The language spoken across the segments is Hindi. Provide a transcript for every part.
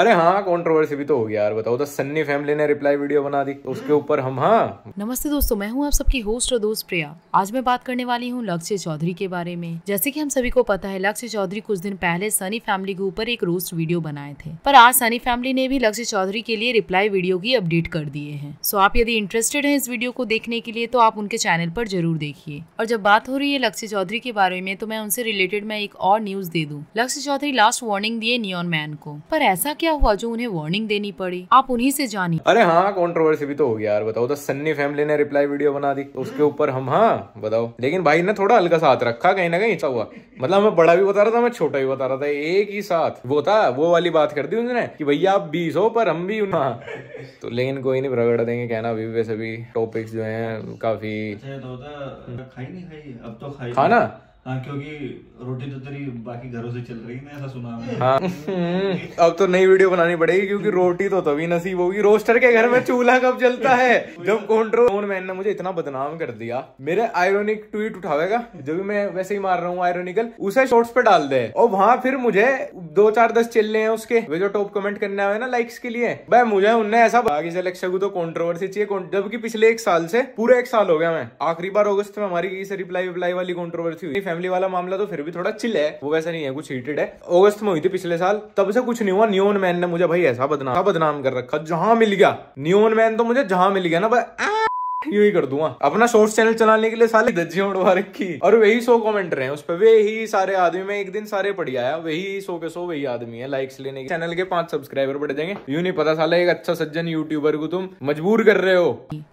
अरे हाँ कंट्रोवर्सी भी तो हो गया यार बताओ तो सन्नी फैमिली ने रिप्लाई वीडियो बना दी तो उसके ऊपर हम हाँ नमस्ते दोस्तों मैं हूँ आप सबकी होस्ट और दोस्त प्रिया आज मैं बात करने वाली हूँ लक्ष्य चौधरी के बारे में जैसे कि हम सभी को पता है लक्ष्य चौधरी कुछ दिन पहले सनी फैमिली के ऊपर एक रोस्ट वीडियो बनाए थे पर आज सनी फैमिली ने भी लक्ष्य चौधरी के लिए रिप्लाई वीडियो की अपडेट कर दिए है सो आप यदि इंटरेस्टेड है इस वीडियो को देखने के लिए तो आप उनके चैनल पर जरूर देखिए और जब बात हो रही है लक्ष्य चौधरी के बारे में तो मैं उनसे रिलेटेड मैं एक और न्यूज दे दूँ लक्ष्य चौधरी लास्ट वार्निंग दिए नियोन मैन को पर ऐसा क्या हुआ जो उन्हें वार्निंग देनी पड़ी आप उन्हीं से जानिए अरे हाँ कॉन्ट्रोवर्सी भी तो हो गया यार बताओ तो सन्नी फैमिली ने रिप्लाई वीडियो बना दी तो उसके ऊपर हम हाँ बताओ लेकिन भाई ने थोड़ा हल्का साथ रखा कहीं ना कहीं ऐसा हुआ मतलब मैं बड़ा भी बता रहा था मैं छोटा भी बता रहा था एक ही साथ वो था वो वाली बात कर दी उसने की भैया आप बीस हो पर हम भी हाँ। तो लेकिन कोई नहीं प्रगड़ देंगे कहना अभी वैसे भी टॉपिक्स जो अच्छा, तो है काफी तो खाना हाँ क्योंकि रोटी तो तेरी बाकी घरों से चल रही है मैं ऐसा सुना हाँ अब तो नई वीडियो बनानी पड़ेगी क्योंकि रोटी तो तभी नसीब होगी रोस्टर के घर में चूल्हा कब चलता है जब तो। कॉन्ट्रोल मैन ने मुझे इतना बदनाम कर दिया मेरे आयरोनिक ट्वीट उठावेगा जब भी मैं वैसे ही मार रहा हूँ आयरोनिकल उसे शॉर्ट्स पे डाल दे और वहाँ फिर मुझे दो चार दस चिल्ले हैं उसके वे जो टॉप कमेंट करने आए ना लाइक्स के लिए भाई मुझे उनने ऐसा बाकी से लक्ष्य को तो कॉन्ट्रोवर्सी चाहिए जबकि पिछले एक साल से पूरे एक साल हो गया मैं आखिरी बार अगस्त में हमारी रिप्लाई विप्लाई वाली कॉन्ट्रोवर्सी हुई फैमिली वाला मामला तो फिर भी थोड़ा चिल है वो वैसा नहीं है कुछ हीटेड है अगस्त में हुई थी पिछले साल तब से कुछ नहीं हुआ न्यून मैन ने मुझे भाई ऐसा बदनाम बदनाम कर रखा जहां मिल गया न्यून मैन तो मुझे जहां मिल गया ना भाई यू ही कर दूंगा हाँ। अपना शॉर्ट्स चैनल चलाने के लिए साले धज्जियां उड़वा रखी और वही सो कमेंट रहे हैं उस पर वही सारे आदमी में एक दिन सारे पड़ आया वही सो के सो वही आदमी है लाइक्स लेने के चैनल के पांच सब्सक्राइबर बढ़ जाएंगे यू नहीं पता साला एक अच्छा सज्जन यूट्यूबर को तुम मजबूर कर रहे हो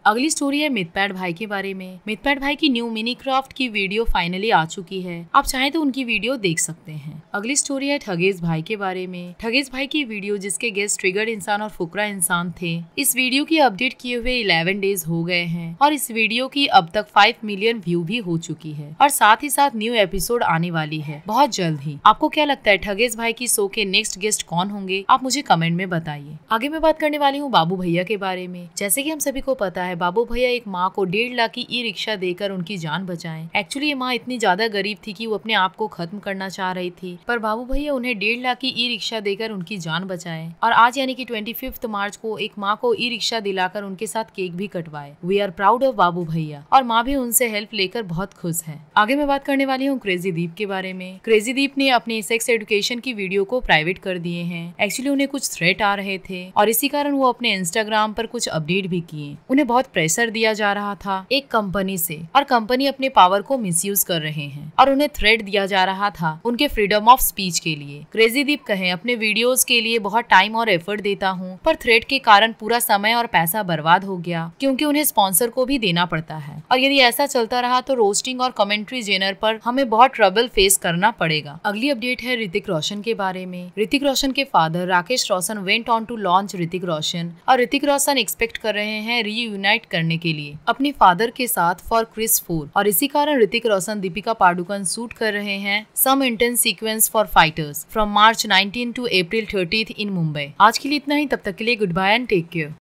अगली स्टोरी है मितपैड भाई के बारे में मितपैड भाई की न्यू मिनी क्राफ्ट की वीडियो फाइनली आ चुकी है आप चाहे तो उनकी वीडियो देख सकते हैं अगली स्टोरी है ठगेश भाई के बारे में ठगेश भाई की वीडियो जिसके गेस्ट ट्रिगर इंसान और फुकरा इंसान थे इस वीडियो की अपडेट किए हुए इलेवन डेज हो गए हैं हैं और इस वीडियो की अब तक फाइव मिलियन व्यू भी हो चुकी है और साथ ही साथ न्यू एपिसोड आने वाली है बहुत जल्द ही आपको क्या लगता है ठगेश भाई की शो के नेक्स्ट गेस्ट कौन होंगे आप मुझे कमेंट में बताइए आगे मैं बात करने वाली हूँ बाबू भैया के बारे में जैसे की हम सभी को पता है बाबू भैया एक माँ को डेढ़ लाख की ई रिक्शा देकर उनकी जान बचाए एक्चुअली ये माँ इतनी ज्यादा गरीब थी की वो अपने आप को खत्म करना चाह रही थी पर बाबू भैया उन्हें डेढ़ लाख की ई रिक्शा देकर उनकी जान बचाए और आज यानी कि ट्वेंटी मार्च को एक माँ को ई रिक्शा दिलाकर उनके साथ केक भी कटवाए वी आर सुनकर प्राउड ऑफ बाबू भैया और माँ भी उनसे हेल्प लेकर बहुत खुश है आगे मैं बात करने वाली हूँ क्रेजी दीप के बारे में क्रेजी दीप ने अपने सेक्स एडुकेशन की वीडियो को प्राइवेट कर दिए हैं एक्चुअली उन्हें कुछ थ्रेट आ रहे थे और इसी कारण वो अपने इंस्टाग्राम पर कुछ अपडेट भी किए उन्हें बहुत प्रेशर दिया जा रहा था एक कंपनी से और कंपनी अपने पावर को मिस कर रहे हैं और उन्हें थ्रेट दिया जा रहा था उनके फ्रीडम ऑफ स्पीच के लिए क्रेजी दीप कहे अपने वीडियोस के लिए बहुत टाइम और एफर्ट देता हूँ पर थ्रेट के कारण पूरा समय और पैसा बर्बाद हो गया क्योंकि उन्हें स्पॉन्सर स्पॉन्सर को भी देना पड़ता है और यदि ऐसा चलता रहा तो रोस्टिंग और कमेंट्री जेनर पर हमें बहुत ट्रबल फेस करना पड़ेगा अगली अपडेट है ऋतिक रोशन के बारे में ऋतिक रोशन के father Rakesh Roshan went on to launch Hrithik Roshan और ऋतिक रोशन एक्सपेक्ट कर रहे हैं री करने के लिए अपने फादर के साथ फॉर क्रिस फोर और इसी कारण ऋतिक रोशन दीपिका पाडुकन शूट कर रहे हैं some intense sequence for Fighters from March nineteen to April thirtieth in Mumbai आज के लिए इतना ही तब तक के लिए good bye and take care